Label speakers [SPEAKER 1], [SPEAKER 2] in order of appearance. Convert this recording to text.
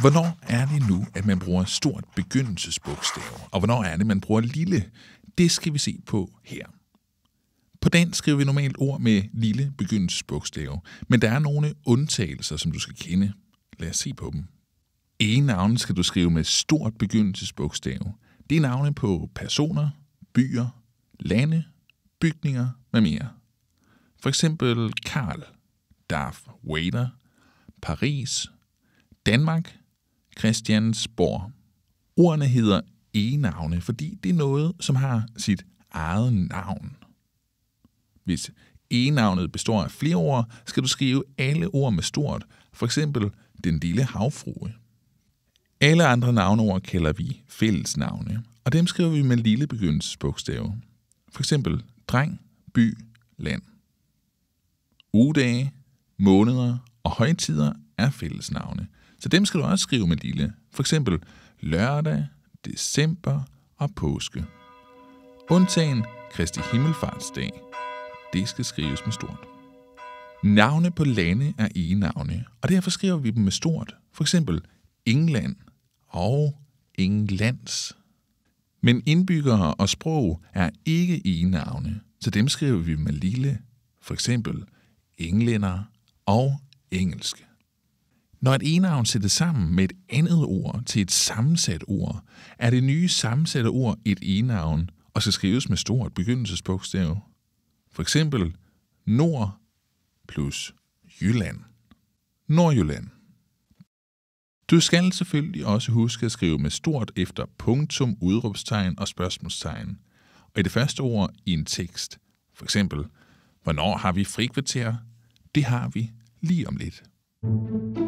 [SPEAKER 1] Hvornår er det nu, at man bruger stort begyndelsesbogstav, og hvornår er det, man bruger lille? Det skal vi se på her. På dansk skriver vi normalt ord med lille begyndelsesbogstav, men der er nogle undtagelser, som du skal kende. Lad os se på dem. En navn skal du skrive med stort begyndelsesbogstav. Det er navne på personer, byer, lande, bygninger med mere. For eksempel Karl, Darth Vader, Paris, Danmark, Christiansborg. Ordene hedder e-navne, fordi det er noget, som har sit eget navn. Hvis e-navnet består af flere ord, skal du skrive alle ord med stort, for eksempel den lille havfrue. Alle andre navneord kalder vi fællesnavne, og dem skriver vi med lille begyndelsesbogstave. For eksempel dreng, by, land. Ugedage, måneder og højtider er fællesnavne. Så dem skal du også skrive med lille. For eksempel lørdag, december og påske. Undtagen Kristi Himmelfartsdag. Det skal skrives med stort. Navne på lande er navne, og derfor skriver vi dem med stort. For eksempel England og Englands. Men indbyggere og sprog er ikke navne, så dem skriver vi med lille. For eksempel englænder og engelske. Når et enavn sættes sammen med et andet ord til et sammensat ord, er det nye sammensatte ord et enavn og skal skrives med stort begyndelsesbogstav. For eksempel Nord plus Jylland. Nordjylland. Du skal selvfølgelig også huske at skrive med stort efter punktum, udråbstegn og spørgsmålstegn. Og i det første ord i en tekst, for eksempel, hvornår har vi frikvarter? Det har vi lige om lidt. thank you